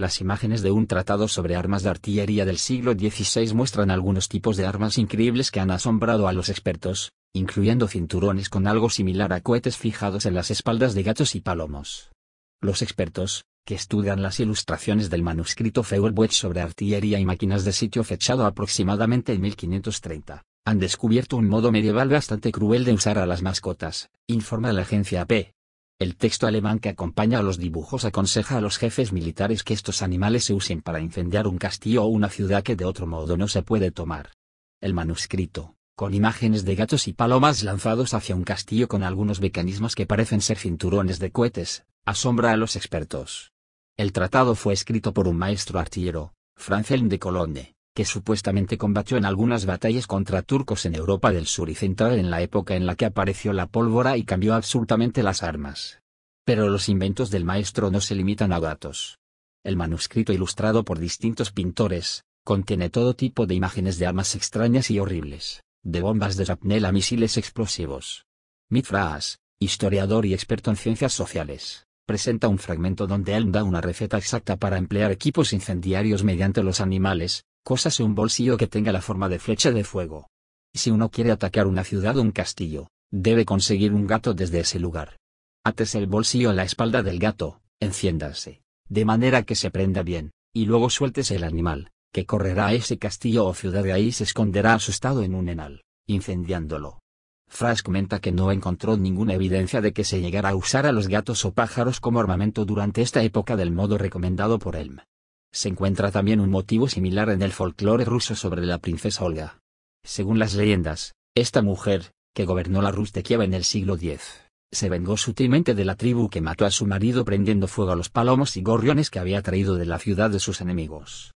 Las imágenes de un tratado sobre armas de artillería del siglo XVI muestran algunos tipos de armas increíbles que han asombrado a los expertos, incluyendo cinturones con algo similar a cohetes fijados en las espaldas de gatos y palomos. Los expertos, que estudian las ilustraciones del manuscrito Feuerwech sobre artillería y máquinas de sitio fechado aproximadamente en 1530, han descubierto un modo medieval bastante cruel de usar a las mascotas, informa la agencia AP. El texto alemán que acompaña a los dibujos aconseja a los jefes militares que estos animales se usen para incendiar un castillo o una ciudad que de otro modo no se puede tomar. El manuscrito, con imágenes de gatos y palomas lanzados hacia un castillo con algunos mecanismos que parecen ser cinturones de cohetes, asombra a los expertos. El tratado fue escrito por un maestro artillero, Helm de Colonne, supuestamente combatió en algunas batallas contra turcos en Europa del Sur y Central en la época en la que apareció la pólvora y cambió absolutamente las armas. Pero los inventos del maestro no se limitan a gatos. El manuscrito ilustrado por distintos pintores, contiene todo tipo de imágenes de armas extrañas y horribles, de bombas de rapnel a misiles explosivos. mithras historiador y experto en ciencias sociales, presenta un fragmento donde él da una receta exacta para emplear equipos incendiarios mediante los animales, cosas un bolsillo que tenga la forma de flecha de fuego. Si uno quiere atacar una ciudad o un castillo, debe conseguir un gato desde ese lugar. Ates el bolsillo a la espalda del gato, enciéndase, de manera que se prenda bien, y luego sueltes el animal, que correrá a ese castillo o ciudad y ahí se esconderá asustado en un enal, incendiándolo. Fras comenta que no encontró ninguna evidencia de que se llegara a usar a los gatos o pájaros como armamento durante esta época del modo recomendado por Elm. Se encuentra también un motivo similar en el folclore ruso sobre la princesa Olga. Según las leyendas, esta mujer, que gobernó la Rus de Kiev en el siglo X, se vengó sutilmente de la tribu que mató a su marido prendiendo fuego a los palomos y gorriones que había traído de la ciudad de sus enemigos.